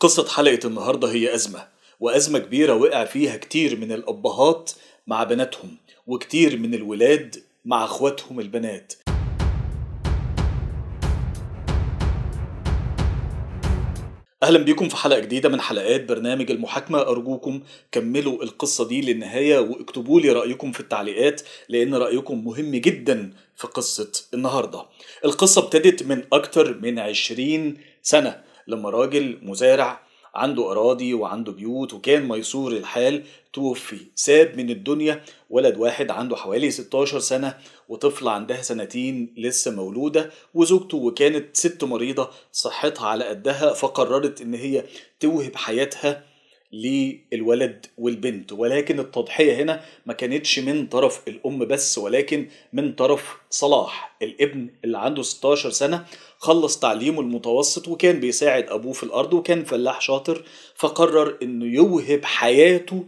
قصة حلقة النهاردة هي أزمة وأزمة كبيرة وقع فيها كتير من الأبهات مع بناتهم وكتير من الولاد مع أخواتهم البنات اهلا بيكم في حلقه جديده من حلقات برنامج المحاكمه ارجوكم كملوا القصه دي للنهايه واكتبوا لي رايكم في التعليقات لان رايكم مهم جدا في قصه النهارده القصه ابتدت من اكتر من 20 سنه لما راجل مزارع عنده أراضي وعنده بيوت وكان ميسور الحال توفي ساب من الدنيا ولد واحد عنده حوالي 16 سنة وطفلة عندها سنتين لسه مولودة وزوجته وكانت ست مريضة صحتها على قدها فقررت إن هي توهب حياتها للولد والبنت ولكن التضحية هنا ما كانتش من طرف الأم بس ولكن من طرف صلاح الابن اللي عنده 16 سنة خلص تعليمه المتوسط وكان بيساعد أبوه في الأرض وكان فلاح شاطر فقرر إنه يوهب حياته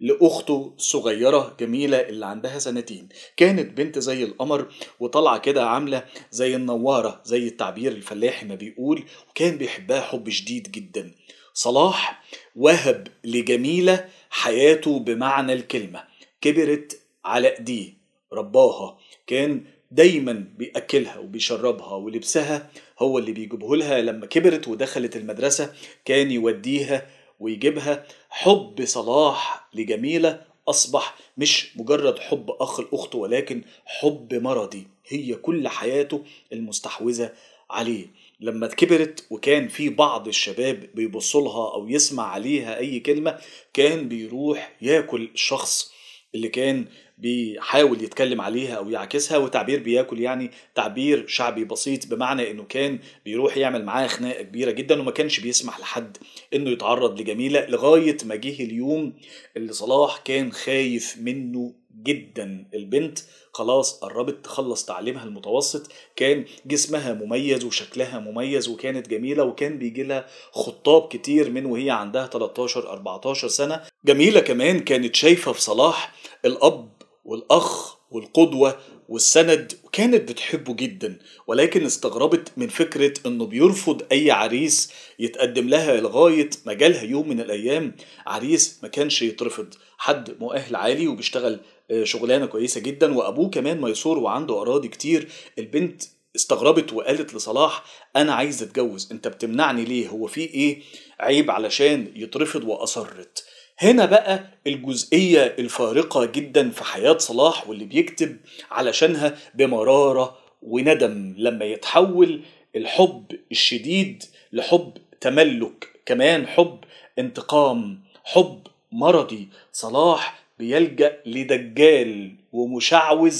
لأخته صغيرة جميلة اللي عندها سنتين كانت بنت زي القمر وطالعة كده عاملة زي النوارة زي التعبير الفلاحي ما بيقول وكان بيحبها حب شديد جدا صلاح وهب لجميلة حياته بمعنى الكلمة كبرت على ايديه رباها كان دايما بياكلها وبيشربها ولبسها هو اللي بيجيبه لها لما كبرت ودخلت المدرسه كان يوديها ويجيبها حب صلاح لجميله اصبح مش مجرد حب اخ لاخته ولكن حب مرضي هي كل حياته المستحوذه عليه لما كبرت وكان في بعض الشباب بيبصوا لها او يسمع عليها اي كلمه كان بيروح ياكل الشخص اللي كان بيحاول يتكلم عليها او يعكسها وتعبير بياكل يعني تعبير شعبي بسيط بمعنى انه كان بيروح يعمل معاها خناقه كبيره جدا وما كانش بيسمح لحد انه يتعرض لجميله لغايه ما جه اليوم اللي صلاح كان خايف منه جدا البنت خلاص قربت تخلص تعليمها المتوسط كان جسمها مميز وشكلها مميز وكانت جميلة وكان بيجي لها خطاب كتير من وهي عندها 13 14 سنة جميلة كمان كانت شايفة في صلاح الأب والأخ والقدوة والسند وكانت بتحبه جدا ولكن استغربت من فكرة انه بيرفض اي عريس يتقدم لها لغاية ما جالها يوم من الايام عريس ما كانش يترفض حد مؤهل عالي وبيشتغل آه، شغلانه كويسه جدا وابوه كمان ميسور وعنده اراضي كتير البنت استغربت وقالت لصلاح انا عايز اتجوز انت بتمنعني ليه هو في ايه عيب علشان يترفض واصرت هنا بقى الجزئيه الفارقه جدا في حياه صلاح واللي بيكتب علشانها بمراره وندم لما يتحول الحب الشديد لحب تملك كمان حب انتقام حب مرضي صلاح بيلجأ لدجال ومشعوذ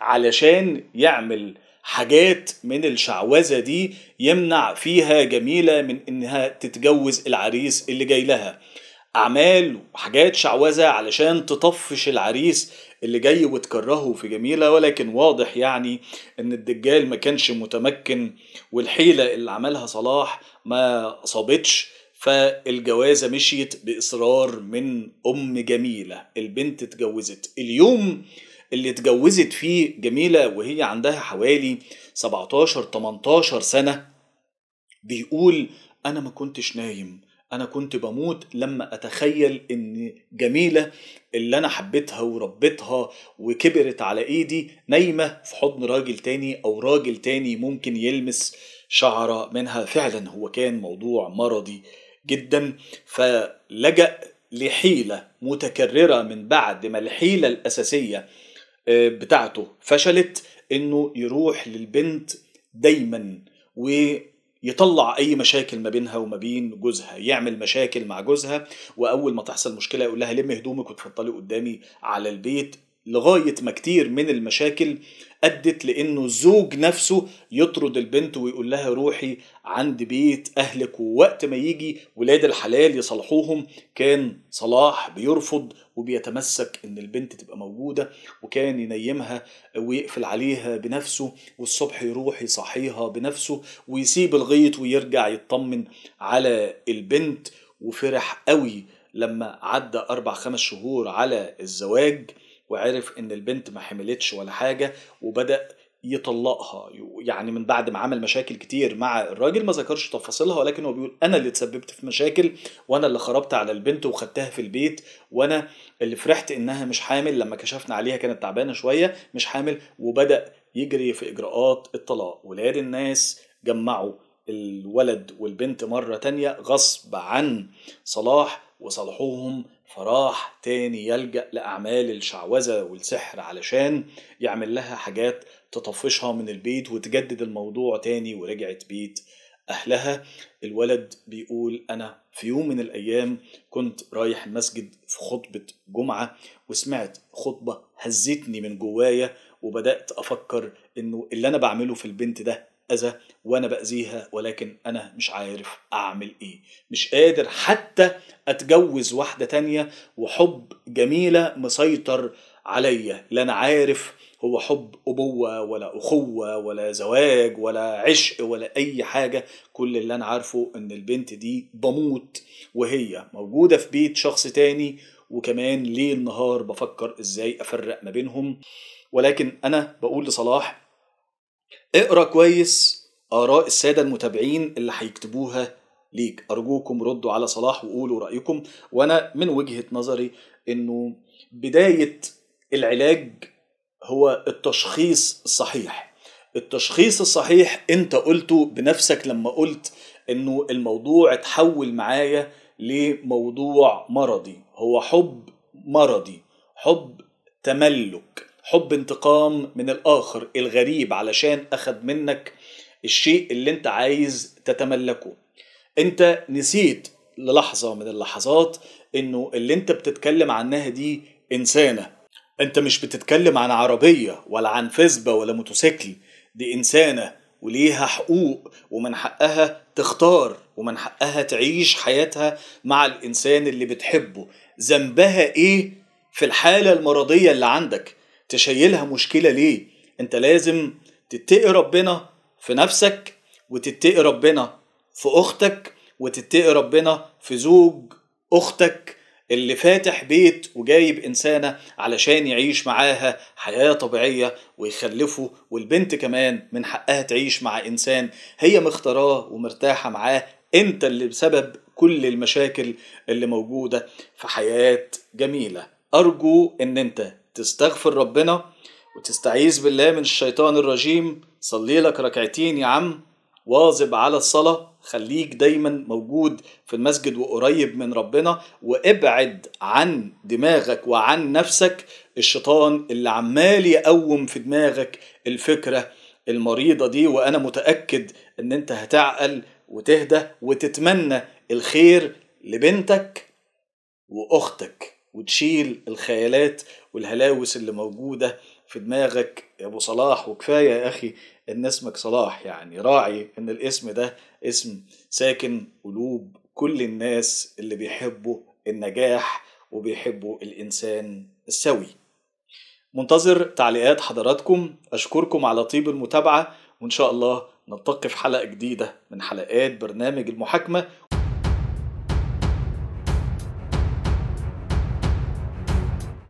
علشان يعمل حاجات من الشعوذة دي يمنع فيها جميلة من إنها تتجوز العريس اللي جاي لها أعمال وحاجات شعوذة علشان تطفش العريس اللي جاي وتكرهه في جميلة ولكن واضح يعني إن الدجال ما كانش متمكن والحيلة اللي عملها صلاح ما صابتش فالجوازه مشيت باصرار من ام جميله البنت اتجوزت اليوم اللي اتجوزت فيه جميله وهي عندها حوالي 17 18 سنه بيقول انا ما كنتش نايم انا كنت بموت لما اتخيل ان جميله اللي انا حبيتها وربيتها وكبرت على ايدي نايمه في حضن راجل تاني او راجل تاني ممكن يلمس شعره منها فعلا هو كان موضوع مرضي جدا فلجأ لحيلة متكررة من بعد ما الحيلة الأساسية آه، بتاعته فشلت إنه يروح للبنت دايما ويطلع أي مشاكل ما بينها وما بين جوزها يعمل مشاكل مع جوزها وأول ما تحصل مشكلة يقول لها لمي هدومك وتفضلي قدامي على البيت لغاية ما كتير من المشاكل أدت لأنه الزوج نفسه يطرد البنت ويقول لها روحي عند بيت أهلك ووقت ما يجي ولاد الحلال يصلحوهم كان صلاح بيرفض وبيتمسك إن البنت تبقى موجودة وكان ينيمها ويقفل عليها بنفسه والصبح يروح يصحيها بنفسه ويسيب الغيط ويرجع يطمن على البنت وفرح قوي لما عدى أربع خمس شهور على الزواج وعرف ان البنت ما حملتش ولا حاجه وبدا يطلقها يعني من بعد ما عمل مشاكل كتير مع الراجل ما ذكرش تفاصيلها ولكن هو بيقول انا اللي اتسببت في مشاكل وانا اللي خربت على البنت وخدتها في البيت وانا اللي فرحت انها مش حامل لما كشفنا عليها كانت تعبانه شويه مش حامل وبدا يجري في اجراءات الطلاق ولاد الناس جمعوا الولد والبنت مره تانية غصب عن صلاح وصالحوهم فراح تاني يلجأ لأعمال الشعوذة والسحر علشان يعمل لها حاجات تطفشها من البيت وتجدد الموضوع تاني ورجعت بيت أهلها الولد بيقول أنا في يوم من الأيام كنت رايح المسجد في خطبة جمعة وسمعت خطبة هزتني من جوايا وبدأت أفكر إنه اللي أنا بعمله في البنت ده أذى وأنا بأذيها ولكن أنا مش عارف أعمل إيه مش قادر حتى أتجوز واحدة تانية وحب جميلة مسيطر عليا لا أنا عارف هو حب أبوة ولا أخوة ولا زواج ولا عشق ولا أي حاجة كل اللي أنا عارفه إن البنت دي بموت وهي موجودة في بيت شخص تاني وكمان ليل نهار بفكر إزاي أفرق ما بينهم ولكن أنا بقول لصلاح اقرا كويس اراء الساده المتابعين اللي هيكتبوها ليك ارجوكم ردوا على صلاح وقولوا رايكم وانا من وجهه نظري انه بدايه العلاج هو التشخيص الصحيح التشخيص الصحيح انت قلته بنفسك لما قلت انه الموضوع اتحول معايا لموضوع مرضي هو حب مرضي حب تملك حب انتقام من الآخر الغريب علشان أخد منك الشيء اللي أنت عايز تتملكه أنت نسيت للحظة من اللحظات أنه اللي أنت بتتكلم عنها دي إنسانة أنت مش بتتكلم عن عربية ولا عن فيسبا ولا موتوسيكل دي إنسانة وليها حقوق ومن حقها تختار ومن حقها تعيش حياتها مع الإنسان اللي بتحبه ذنبها إيه في الحالة المرضية اللي عندك تشيلها مشكلة ليه انت لازم تتقي ربنا في نفسك وتتقي ربنا في اختك وتتقي ربنا في زوج اختك اللي فاتح بيت وجايب انسانه علشان يعيش معاها حياه طبيعيه ويخلفه والبنت كمان من حقها تعيش مع انسان هي مختاراه ومرتاحه معاه انت اللي بسبب كل المشاكل اللي موجوده في حياه جميله ارجو ان انت تستغفر ربنا وتستعيذ بالله من الشيطان الرجيم صلي لك ركعتين يا عم واظب على الصلاة خليك دايما موجود في المسجد وقريب من ربنا وابعد عن دماغك وعن نفسك الشيطان اللي عمال يقوم في دماغك الفكرة المريضة دي وأنا متأكد إن أنت هتعقل وتهدى وتتمنى الخير لبنتك وأختك وتشيل الخيالات والهلاوس اللي موجودة في دماغك يا ابو صلاح وكفاية يا اخي ان اسمك صلاح يعني راعي ان الاسم ده اسم ساكن قلوب كل الناس اللي بيحبوا النجاح وبيحبوا الانسان السوي منتظر تعليقات حضراتكم اشكركم على طيب المتابعة وان شاء الله نلتقي في حلقة جديدة من حلقات برنامج المحاكمة